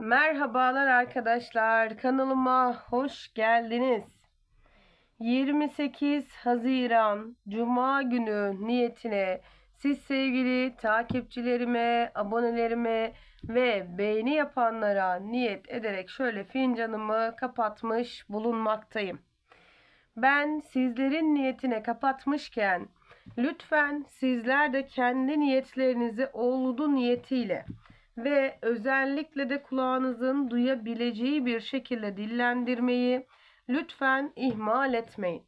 Merhabalar arkadaşlar. Kanalıma hoş geldiniz. 28 Haziran Cuma günü niyetine siz sevgili takipçilerime, abonelerime ve beğeni yapanlara niyet ederek şöyle fincanımı kapatmış bulunmaktayım. Ben sizlerin niyetine kapatmışken lütfen sizler de kendi niyetlerinizi oğlu niyetiyle ve özellikle de kulağınızın duyabileceği bir şekilde dillendirmeyi lütfen ihmal etmeyin.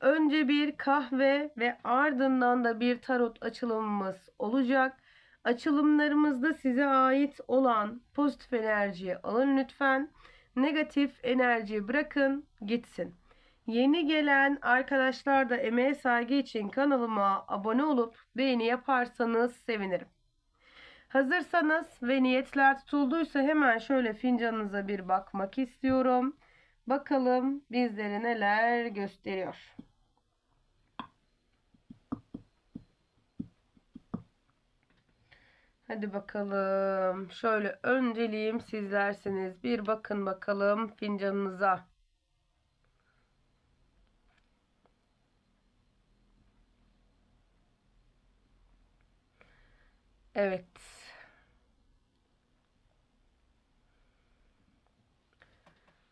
Önce bir kahve ve ardından da bir tarot açılımımız olacak. Açılımlarımızda size ait olan pozitif enerjiyi alın lütfen. Negatif enerjiyi bırakın gitsin. Yeni gelen arkadaşlar da emeğe saygı için kanalıma abone olup beğeni yaparsanız sevinirim. Hazırsanız ve niyetler tutulduysa hemen şöyle fincanınıza bir bakmak istiyorum. Bakalım bizlere neler gösteriyor. Hadi bakalım. Şöyle önceliğim sizlersiniz. Bir bakın bakalım fincanınıza. Evet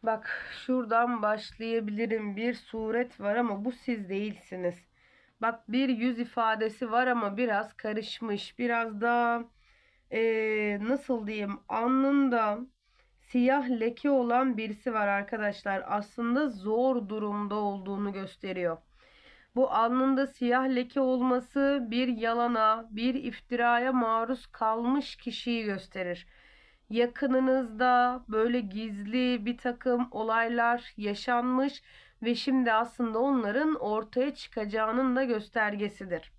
Bak şuradan başlayabilirim. Bir suret var ama bu siz değilsiniz. Bak bir yüz ifadesi var ama biraz karışmış. Biraz da ee, nasıl diyeyim alnında siyah leke olan birisi var arkadaşlar. Aslında zor durumda olduğunu gösteriyor. Bu alnında siyah leke olması bir yalana, bir iftiraya maruz kalmış kişiyi gösterir yakınınızda böyle gizli bir takım olaylar yaşanmış ve şimdi aslında onların ortaya çıkacağının da göstergesidir.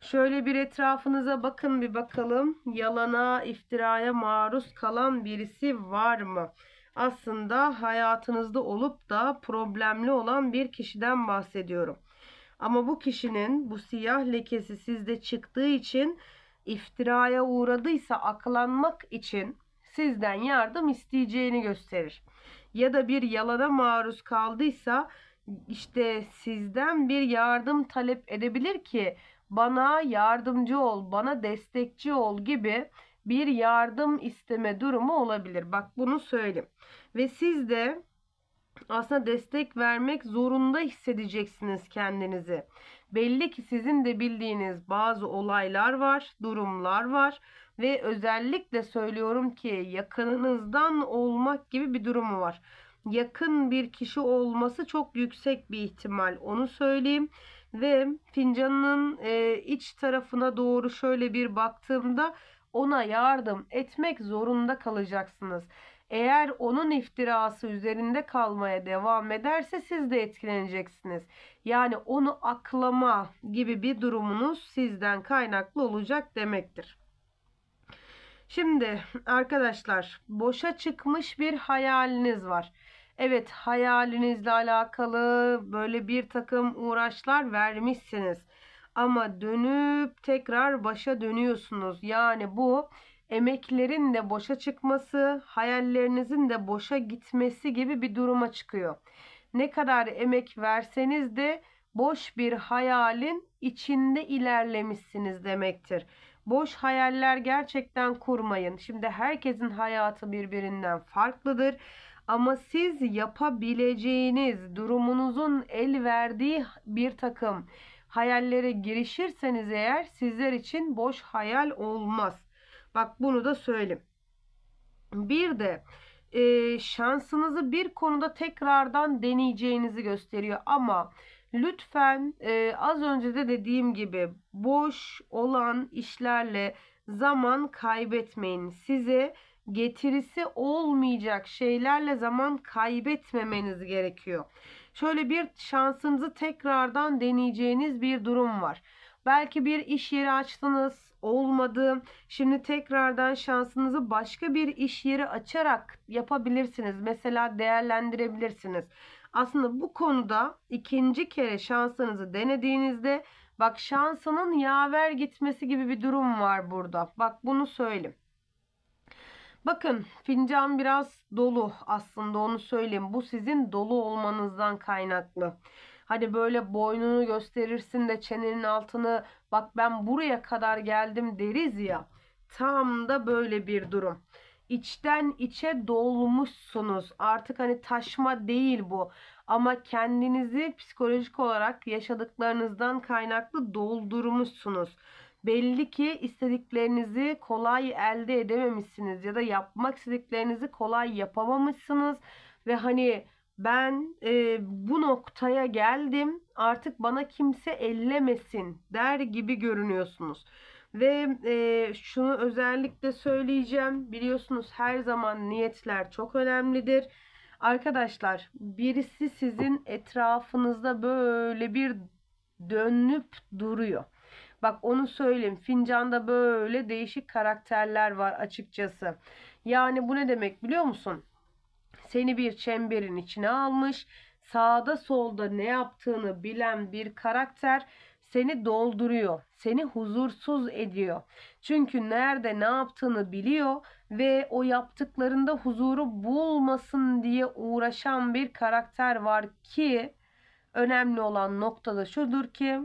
Şöyle bir etrafınıza bakın bir bakalım. Yalana, iftiraya maruz kalan birisi var mı? Aslında hayatınızda olup da problemli olan bir kişiden bahsediyorum. Ama bu kişinin bu siyah lekesi sizde çıktığı için iftiraya uğradıysa aklanmak için sizden yardım isteyeceğini gösterir. Ya da bir yalana maruz kaldıysa işte sizden bir yardım talep edebilir ki bana yardımcı ol, bana destekçi ol gibi bir yardım isteme durumu olabilir. Bak bunu söyleyeyim. Ve siz de aslında destek vermek zorunda hissedeceksiniz kendinizi. Belli ki sizin de bildiğiniz bazı olaylar var, durumlar var ve özellikle söylüyorum ki yakınınızdan olmak gibi bir durumu var. Yakın bir kişi olması çok yüksek bir ihtimal onu söyleyeyim ve fincanın e, iç tarafına doğru şöyle bir baktığımda ona yardım etmek zorunda kalacaksınız. Eğer onun iftirası üzerinde kalmaya devam ederse siz de etkileneceksiniz. Yani onu aklama gibi bir durumunuz sizden kaynaklı olacak demektir. Şimdi arkadaşlar boşa çıkmış bir hayaliniz var. Evet hayalinizle alakalı böyle bir takım uğraşlar vermişsiniz. Ama dönüp tekrar başa dönüyorsunuz. Yani bu emeklerin de boşa çıkması, hayallerinizin de boşa gitmesi gibi bir duruma çıkıyor. Ne kadar emek verseniz de boş bir hayalin içinde ilerlemişsiniz demektir. Boş hayaller gerçekten kurmayın. Şimdi herkesin hayatı birbirinden farklıdır. Ama siz yapabileceğiniz, durumunuzun el verdiği bir takım hayallere girişirseniz eğer sizler için boş hayal olmaz. Bak bunu da söyleyeyim. Bir de e, şansınızı bir konuda tekrardan deneyeceğinizi gösteriyor ama lütfen e, az önce de dediğim gibi boş olan işlerle zaman kaybetmeyin. Size getirisi olmayacak şeylerle zaman kaybetmemeniz gerekiyor. Şöyle bir şansınızı tekrardan deneyeceğiniz bir durum var. Belki bir iş yeri açtınız, olmadı. Şimdi tekrardan şansınızı başka bir iş yeri açarak yapabilirsiniz. Mesela değerlendirebilirsiniz. Aslında bu konuda ikinci kere şansınızı denediğinizde bak şansının yaver gitmesi gibi bir durum var burada. Bak bunu söyleyeyim. Bakın fincan biraz dolu aslında onu söyleyeyim. Bu sizin dolu olmanızdan kaynaklı. Hani böyle boynunu gösterirsin de çenenin altını bak ben buraya kadar geldim deriz ya. Tam da böyle bir durum. İçten içe dolmuşsunuz. Artık hani taşma değil bu. Ama kendinizi psikolojik olarak yaşadıklarınızdan kaynaklı doldurmuşsunuz belli ki istediklerinizi kolay elde edememişsiniz ya da yapmak istediklerinizi kolay yapamamışsınız ve hani ben e, bu noktaya geldim artık bana kimse ellemesin der gibi görünüyorsunuz. Ve e, şunu özellikle söyleyeceğim biliyorsunuz her zaman niyetler çok önemlidir. Arkadaşlar birisi sizin etrafınızda böyle bir dönüp duruyor. Bak onu söyleyeyim. Fincanda böyle değişik karakterler var açıkçası. Yani bu ne demek biliyor musun? seni bir çemberin içine almış. Sağda solda ne yaptığını bilen bir karakter seni dolduruyor, seni huzursuz ediyor. Çünkü nerede ne yaptığını biliyor ve o yaptıklarında huzuru bulmasın diye uğraşan bir karakter var ki önemli olan nokta da şudur ki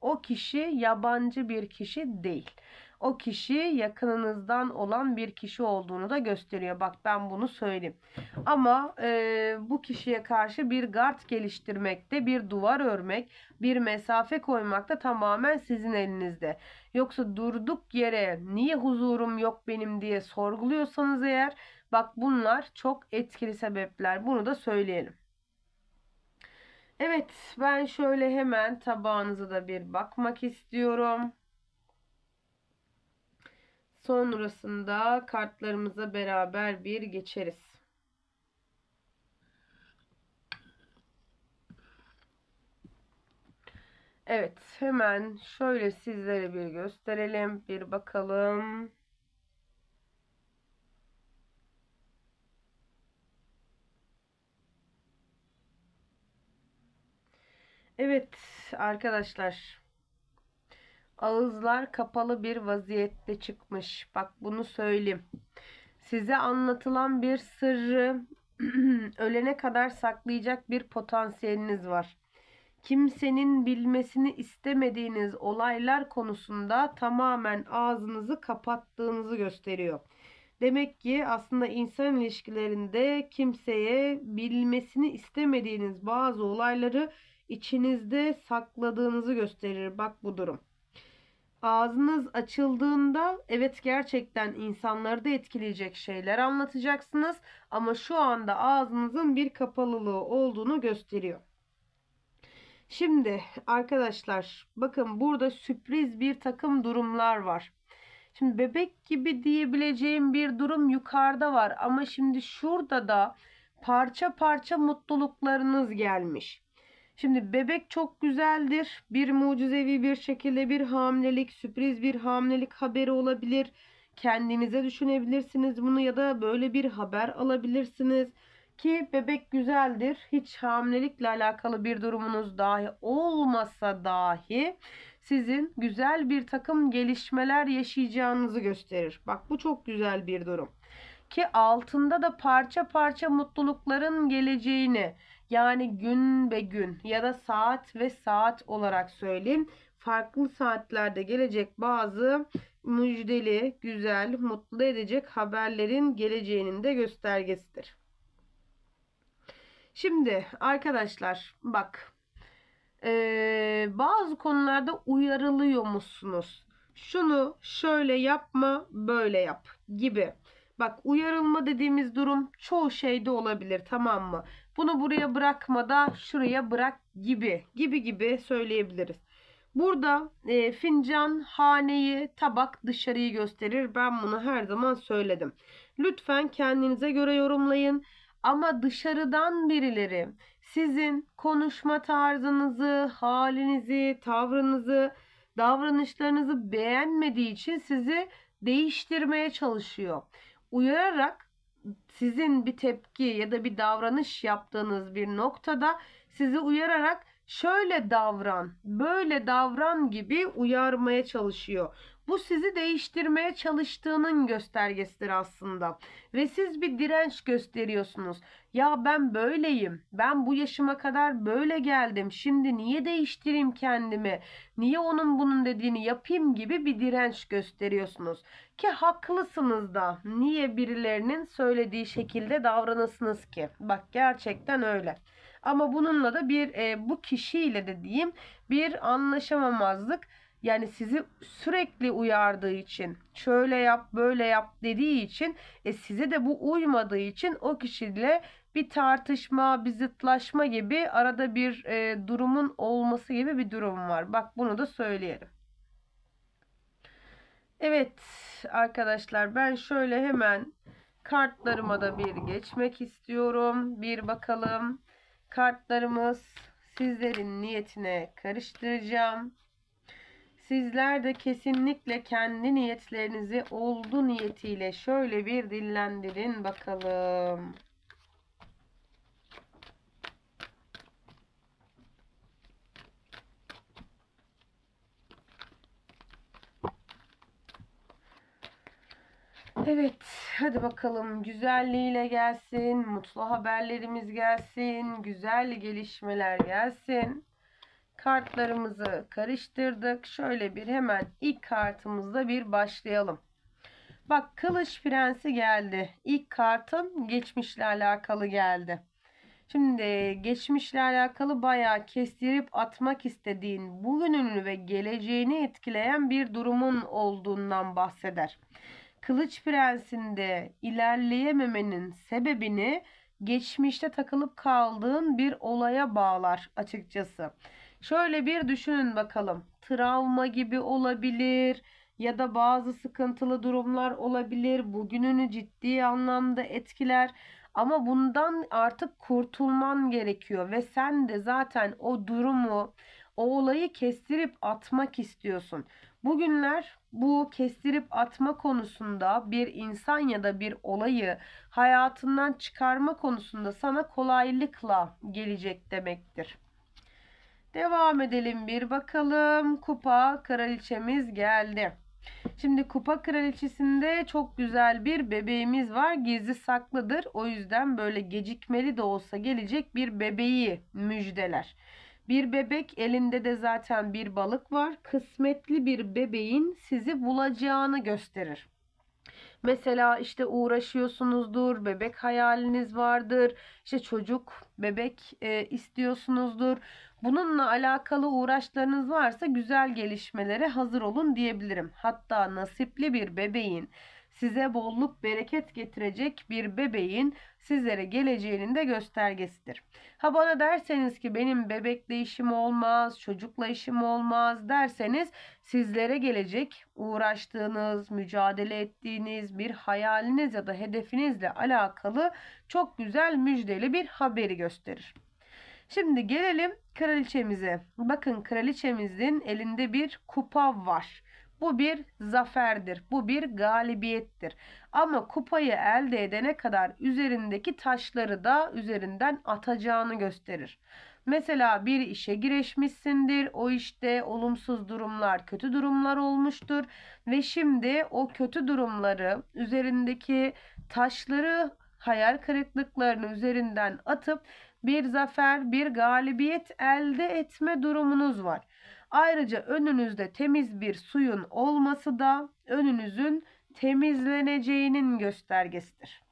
o kişi yabancı bir kişi değil o kişi yakınınızdan olan bir kişi olduğunu da gösteriyor. Bak ben bunu söyleyeyim. Ama e, bu kişiye karşı bir gard geliştirmekte, bir duvar örmek, bir mesafe koymak da tamamen sizin elinizde. Yoksa durduk yere niye huzurum yok benim diye sorguluyorsanız eğer bak bunlar çok etkili sebepler. Bunu da söyleyelim. Evet ben şöyle hemen tabağınıza da bir bakmak istiyorum. Sonrasında kartlarımıza beraber bir geçeriz. Evet, hemen şöyle sizlere bir gösterelim, bir bakalım. Evet arkadaşlar ağızlar kapalı bir vaziyette çıkmış. Bak bunu söyleyeyim. Size anlatılan bir sırrı ölene kadar saklayacak bir potansiyeliniz var. Kimsenin bilmesini istemediğiniz olaylar konusunda tamamen ağzınızı kapattığınızı gösteriyor. Demek ki aslında insan ilişkilerinde kimseye bilmesini istemediğiniz bazı olayları içinizde sakladığınızı gösterir. Bak bu durum ağzınız açıldığında evet gerçekten insanları da etkileyecek şeyler anlatacaksınız ama şu anda ağzınızın bir kapalılığı olduğunu gösteriyor. Şimdi arkadaşlar bakın burada sürpriz bir takım durumlar var. Şimdi bebek gibi diyebileceğim bir durum yukarıda var ama şimdi şurada da parça parça mutluluklarınız gelmiş. Şimdi bebek çok güzeldir. Bir mucizevi bir şekilde bir hamilelik, sürpriz bir hamilelik haberi olabilir. Kendinize düşünebilirsiniz bunu ya da böyle bir haber alabilirsiniz. Ki bebek güzeldir. Hiç hamilelikle alakalı bir durumunuz dahi olmasa dahi sizin güzel bir takım gelişmeler yaşayacağınızı gösterir. Bak bu çok güzel bir durum. Ki altında da parça parça mutlulukların geleceğini, yani gün be gün ya da saat ve saat olarak söyleyeyim. Farklı saatlerde gelecek bazı müjdeli, güzel, mutlu edecek haberlerin geleceğinin de göstergesidir. Şimdi arkadaşlar bak ee, bazı konularda uyarılıyor musunuz? Şunu şöyle yapma böyle yap gibi. Bak uyarılma dediğimiz durum çoğu şeyde olabilir tamam mı? Bunu buraya bırakma da şuraya bırak gibi gibi gibi söyleyebiliriz. Burada e, fincan haneyi tabak dışarıyı gösterir. Ben bunu her zaman söyledim. Lütfen kendinize göre yorumlayın. Ama dışarıdan birileri sizin konuşma tarzınızı, halinizi, tavrınızı, davranışlarınızı beğenmediği için sizi değiştirmeye çalışıyor. Uyararak sizin bir tepki ya da bir davranış yaptığınız bir noktada sizi uyararak şöyle davran, böyle davran gibi uyarmaya çalışıyor. Bu sizi değiştirmeye çalıştığının göstergesidir aslında. Ve siz bir direnç gösteriyorsunuz. Ya ben böyleyim. Ben bu yaşıma kadar böyle geldim. Şimdi niye değiştireyim kendimi? Niye onun bunun dediğini yapayım gibi bir direnç gösteriyorsunuz. Ki haklısınız da. Niye birilerinin söylediği şekilde davranasınız ki? Bak gerçekten öyle. Ama bununla da bir e, bu kişiyle de diyeyim bir anlaşamamazlık yani sizi sürekli uyardığı için, şöyle yap, böyle yap dediği için, e size de bu uymadığı için o kişiyle bir tartışma, bir zıtlaşma gibi arada bir e, durumun olması gibi bir durum var. Bak bunu da söyleyelim. Evet arkadaşlar ben şöyle hemen kartlarıma da bir geçmek istiyorum. Bir bakalım kartlarımız sizlerin niyetine karıştıracağım. Sizler de kesinlikle kendi niyetlerinizi oldu niyetiyle şöyle bir dillendirin bakalım. Evet, hadi bakalım güzelliğiyle gelsin, mutlu haberlerimiz gelsin, güzel gelişmeler gelsin. Kartlarımızı karıştırdık. Şöyle bir hemen ilk kartımızla bir başlayalım. Bak kılıç prensi geldi. İlk kartım geçmişle alakalı geldi. Şimdi geçmişle alakalı bayağı kestirip atmak istediğin, bugününü ve geleceğini etkileyen bir durumun olduğundan bahseder. Kılıç prensinde ilerleyememenin sebebini geçmişte takılıp kaldığın bir olaya bağlar açıkçası. Şöyle bir düşünün bakalım. Travma gibi olabilir ya da bazı sıkıntılı durumlar olabilir. Bugününü ciddi anlamda etkiler. Ama bundan artık kurtulman gerekiyor ve sen de zaten o durumu, o olayı kestirip atmak istiyorsun. Bugünler bu kestirip atma konusunda bir insan ya da bir olayı hayatından çıkarma konusunda sana kolaylıkla gelecek demektir. Devam edelim bir bakalım. Kupa kraliçemiz geldi. Şimdi kupa kraliçesinde çok güzel bir bebeğimiz var. Gizli saklıdır. O yüzden böyle gecikmeli de olsa gelecek bir bebeği müjdeler. Bir bebek elinde de zaten bir balık var. Kısmetli bir bebeğin sizi bulacağını gösterir. Mesela işte uğraşıyorsunuzdur, bebek hayaliniz vardır, işte çocuk, bebek e, istiyorsunuzdur. Bununla alakalı uğraşlarınız varsa güzel gelişmelere hazır olun diyebilirim. Hatta nasipli bir bebeğin size bolluk bereket getirecek bir bebeğin sizlere geleceğinin de göstergesidir. Ha bana derseniz ki benim bebekle işim olmaz, çocukla işim olmaz derseniz sizlere gelecek uğraştığınız, mücadele ettiğiniz bir hayaliniz ya da hedefinizle alakalı çok güzel müjdeli bir haberi gösterir. Şimdi gelelim kraliçemize. Bakın kraliçemizin elinde bir kupa var. Bu bir zaferdir. Bu bir galibiyettir. Ama kupayı elde edene kadar üzerindeki taşları da üzerinden atacağını gösterir. Mesela bir işe girişmişsindir. O işte olumsuz durumlar, kötü durumlar olmuştur ve şimdi o kötü durumları, üzerindeki taşları, hayal kırıklıklarını üzerinden atıp bir zafer, bir galibiyet elde etme durumunuz var. Ayrıca önünüzde temiz bir suyun olması da önünüzün temizleneceğinin göstergesidir.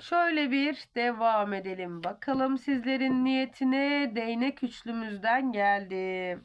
Şöyle bir devam edelim bakalım sizlerin niyetine değnek üçlümüzden geldi.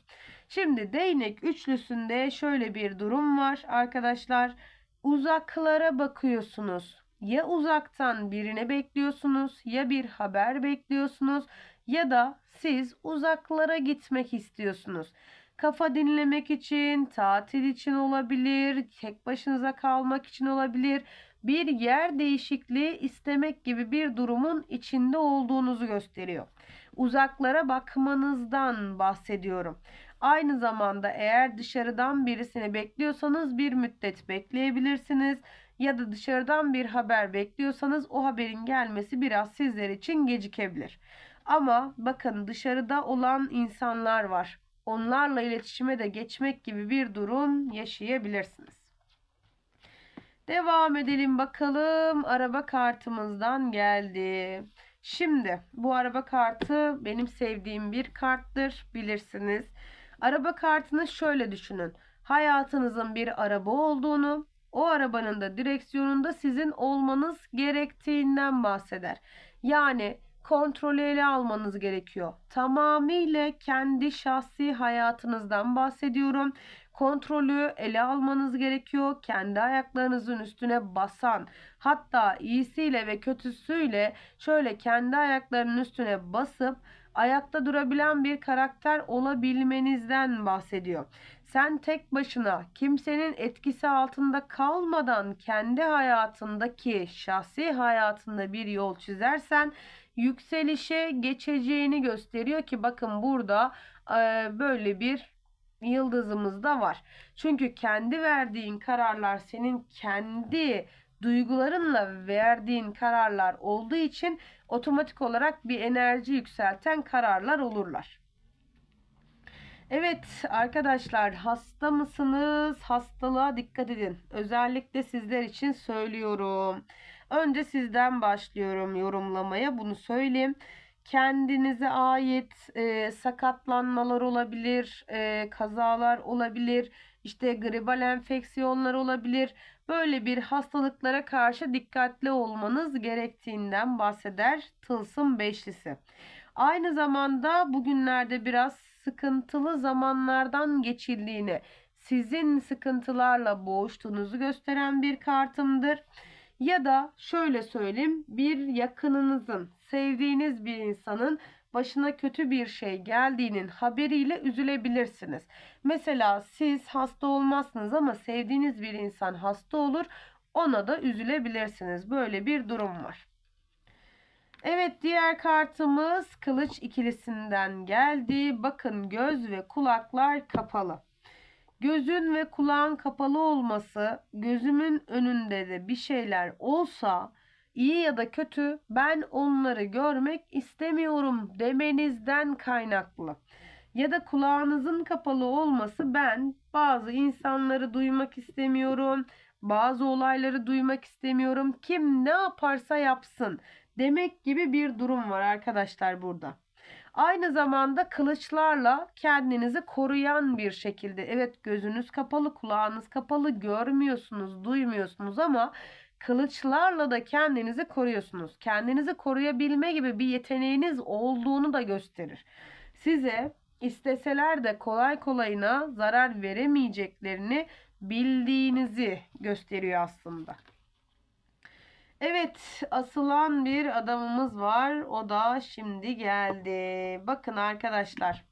Şimdi değnek üçlüsünde şöyle bir durum var arkadaşlar. Uzaklara bakıyorsunuz. Ya uzaktan birine bekliyorsunuz ya bir haber bekliyorsunuz ya da siz uzaklara gitmek istiyorsunuz. Kafa dinlemek için, tatil için olabilir, tek başınıza kalmak için olabilir. Bir yer değişikliği istemek gibi bir durumun içinde olduğunuzu gösteriyor. Uzaklara bakmanızdan bahsediyorum. Aynı zamanda eğer dışarıdan birisini bekliyorsanız bir müddet bekleyebilirsiniz ya da dışarıdan bir haber bekliyorsanız o haberin gelmesi biraz sizler için gecikebilir. Ama bakın dışarıda olan insanlar var. Onlarla iletişime de geçmek gibi bir durum yaşayabilirsiniz. Devam edelim bakalım. Araba kartımızdan geldi. Şimdi bu araba kartı benim sevdiğim bir karttır bilirsiniz. Araba kartını şöyle düşünün. Hayatınızın bir araba olduğunu, o arabanın da direksiyonunda sizin olmanız gerektiğinden bahseder. Yani kontrolü ele almanız gerekiyor. Tamamıyla kendi şahsi hayatınızdan bahsediyorum. Kontrolü ele almanız gerekiyor. Kendi ayaklarınızın üstüne basan, hatta iyisiyle ve kötüsüyle şöyle kendi ayaklarının üstüne basıp ayakta durabilen bir karakter olabilmenizden bahsediyor. Sen tek başına kimsenin etkisi altında kalmadan kendi hayatındaki şahsi hayatında bir yol çizersen yükselişe geçeceğini gösteriyor ki bakın burada e, böyle bir yıldızımız da var. Çünkü kendi verdiğin kararlar senin kendi duygularınla verdiğin kararlar olduğu için otomatik olarak bir enerji yükselten kararlar olurlar. Evet arkadaşlar hasta mısınız? Hastalığa dikkat edin. Özellikle sizler için söylüyorum. Önce sizden başlıyorum yorumlamaya bunu söyleyeyim. Kendinize ait e, sakatlanmalar olabilir, e, kazalar olabilir, işte gribal enfeksiyonlar olabilir. Böyle bir hastalıklara karşı dikkatli olmanız gerektiğinden bahseder Tılsım Beşlisi. Aynı zamanda bugünlerde biraz sıkıntılı zamanlardan geçildiğini, sizin sıkıntılarla boğuştuğunuzu gösteren bir kartımdır. Ya da şöyle söyleyeyim bir yakınınızın sevdiğiniz bir insanın başına kötü bir şey geldiğinin haberiyle üzülebilirsiniz. Mesela siz hasta olmazsınız ama sevdiğiniz bir insan hasta olur ona da üzülebilirsiniz. Böyle bir durum var. Evet diğer kartımız kılıç ikilisinden geldi. Bakın göz ve kulaklar kapalı gözün ve kulağın kapalı olması, gözümün önünde de bir şeyler olsa iyi ya da kötü ben onları görmek istemiyorum demenizden kaynaklı. Ya da kulağınızın kapalı olması ben bazı insanları duymak istemiyorum, bazı olayları duymak istemiyorum. Kim ne yaparsa yapsın demek gibi bir durum var arkadaşlar burada. Aynı zamanda kılıçlarla kendinizi koruyan bir şekilde. Evet gözünüz kapalı, kulağınız kapalı, görmüyorsunuz, duymuyorsunuz ama kılıçlarla da kendinizi koruyorsunuz. Kendinizi koruyabilme gibi bir yeteneğiniz olduğunu da gösterir. Size isteseler de kolay kolayına zarar veremeyeceklerini bildiğinizi gösteriyor aslında. Evet asılan bir adamımız var. O da şimdi geldi. Bakın arkadaşlar.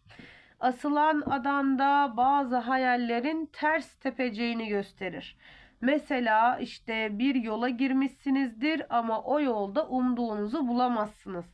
Asılan adamda bazı hayallerin ters tepeceğini gösterir. Mesela işte bir yola girmişsinizdir ama o yolda umduğunuzu bulamazsınız.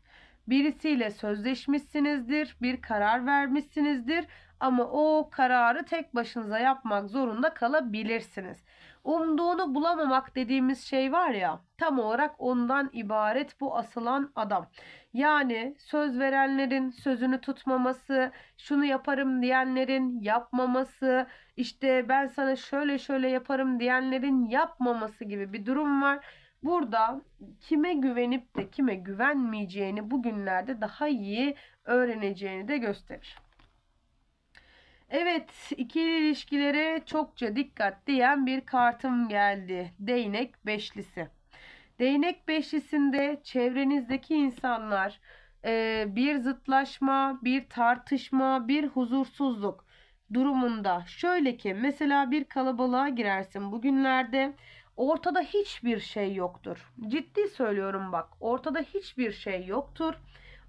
Birisiyle sözleşmişsinizdir, bir karar vermişsinizdir ama o kararı tek başınıza yapmak zorunda kalabilirsiniz. Umduğunu bulamamak dediğimiz şey var ya tam olarak ondan ibaret bu asılan adam. Yani söz verenlerin sözünü tutmaması, şunu yaparım diyenlerin yapmaması, işte ben sana şöyle şöyle yaparım diyenlerin yapmaması gibi bir durum var. Burada kime güvenip de kime güvenmeyeceğini bugünlerde daha iyi öğreneceğini de gösterir. Evet ikili ilişkilere çokça dikkat diyen bir kartım geldi. Değnek beşlisi. Değnek beşlisinde çevrenizdeki insanlar e, bir zıtlaşma, bir tartışma, bir huzursuzluk durumunda. Şöyle ki mesela bir kalabalığa girersin bugünlerde ortada hiçbir şey yoktur. Ciddi söylüyorum bak ortada hiçbir şey yoktur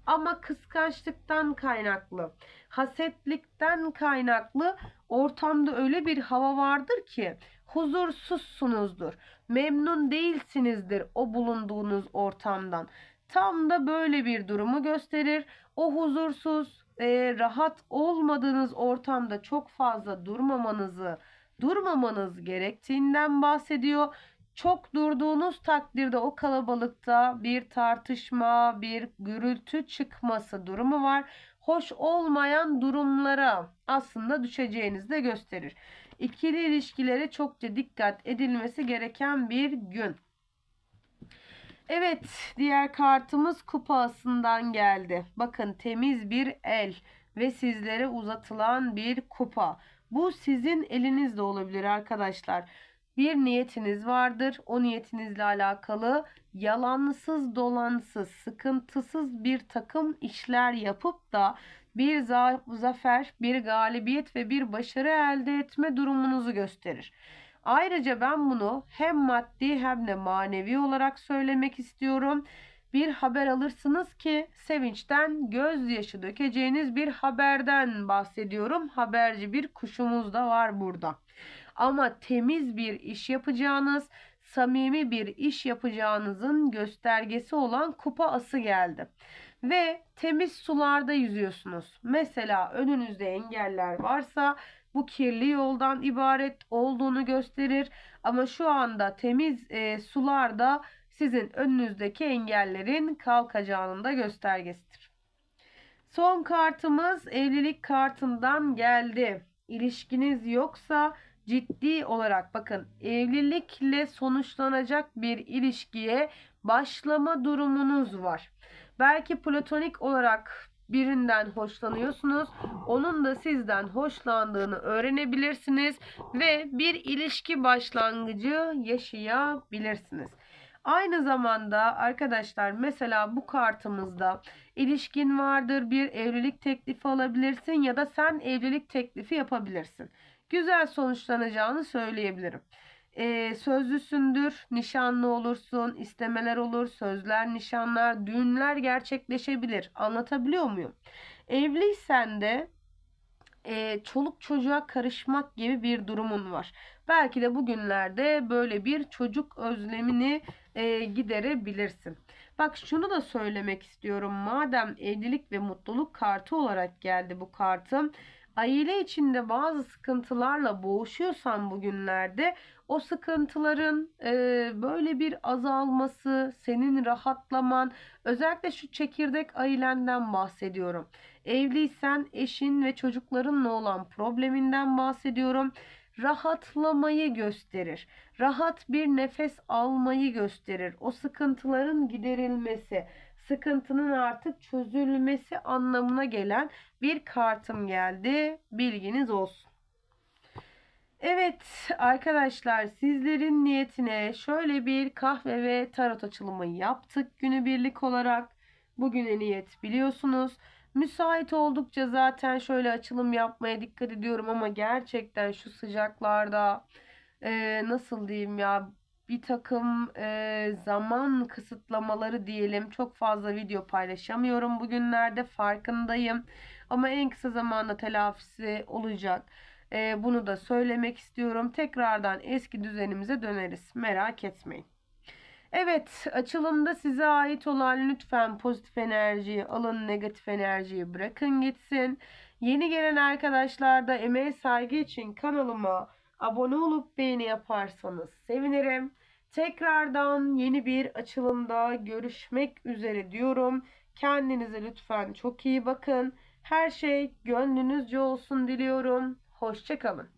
ama kıskançlıktan kaynaklı, hasetlikten kaynaklı ortamda öyle bir hava vardır ki huzursuzsunuzdur. Memnun değilsinizdir o bulunduğunuz ortamdan. Tam da böyle bir durumu gösterir. O huzursuz, e, rahat olmadığınız ortamda çok fazla durmamanızı durmamanız gerektiğinden bahsediyor. Çok durduğunuz takdirde o kalabalıkta bir tartışma, bir gürültü çıkması durumu var. Hoş olmayan durumlara aslında düşeceğinizi de gösterir. İkili ilişkilere çokça dikkat edilmesi gereken bir gün. Evet, diğer kartımız kupasından geldi. Bakın temiz bir el ve sizlere uzatılan bir kupa. Bu sizin elinizde olabilir arkadaşlar bir niyetiniz vardır. O niyetinizle alakalı yalansız dolansız sıkıntısız bir takım işler yapıp da bir za zafer, bir galibiyet ve bir başarı elde etme durumunuzu gösterir. Ayrıca ben bunu hem maddi hem de manevi olarak söylemek istiyorum. Bir haber alırsınız ki sevinçten gözyaşı dökeceğiniz bir haberden bahsediyorum. Haberci bir kuşumuz da var burada ama temiz bir iş yapacağınız, samimi bir iş yapacağınızın göstergesi olan kupa ası geldi. Ve temiz sularda yüzüyorsunuz. Mesela önünüzde engeller varsa bu kirli yoldan ibaret olduğunu gösterir. Ama şu anda temiz e, sularda sizin önünüzdeki engellerin kalkacağının da göstergesidir. Son kartımız evlilik kartından geldi. İlişkiniz yoksa ciddi olarak bakın evlilikle sonuçlanacak bir ilişkiye başlama durumunuz var. Belki platonik olarak birinden hoşlanıyorsunuz. Onun da sizden hoşlandığını öğrenebilirsiniz ve bir ilişki başlangıcı yaşayabilirsiniz. Aynı zamanda arkadaşlar mesela bu kartımızda ilişkin vardır bir evlilik teklifi alabilirsin ya da sen evlilik teklifi yapabilirsin güzel sonuçlanacağını söyleyebilirim. Ee, sözlüsündür, nişanlı olursun, istemeler olur, sözler, nişanlar, düğünler gerçekleşebilir. Anlatabiliyor muyum? Evliysen de e, çoluk çocuğa karışmak gibi bir durumun var. Belki de bugünlerde böyle bir çocuk özlemini e, giderebilirsin. Bak şunu da söylemek istiyorum. Madem evlilik ve mutluluk kartı olarak geldi bu kartım aile içinde bazı sıkıntılarla boğuşuyorsan bugünlerde o sıkıntıların e, böyle bir azalması, senin rahatlaman, özellikle şu çekirdek ailenden bahsediyorum. Evliysen eşin ve çocuklarınla olan probleminden bahsediyorum rahatlamayı gösterir. Rahat bir nefes almayı gösterir. O sıkıntıların giderilmesi sıkıntının artık çözülmesi anlamına gelen bir kartım geldi. Bilginiz olsun. Evet arkadaşlar sizlerin niyetine şöyle bir kahve ve tarot açılımı yaptık günübirlik olarak. Bugüne niyet biliyorsunuz. Müsait oldukça zaten şöyle açılım yapmaya dikkat ediyorum ama gerçekten şu sıcaklarda e, nasıl diyeyim ya bir takım e, zaman kısıtlamaları diyelim. Çok fazla video paylaşamıyorum bugünlerde farkındayım. Ama en kısa zamanda telafisi olacak. E, bunu da söylemek istiyorum. Tekrardan eski düzenimize döneriz. Merak etmeyin. Evet açılımda size ait olan lütfen pozitif enerjiyi alın negatif enerjiyi bırakın gitsin. Yeni gelen arkadaşlar da emeğe saygı için kanalıma abone olup beğeni yaparsanız sevinirim. Tekrardan yeni bir açılımda görüşmek üzere diyorum. Kendinize lütfen çok iyi bakın. Her şey gönlünüzce olsun diliyorum. Hoşçakalın.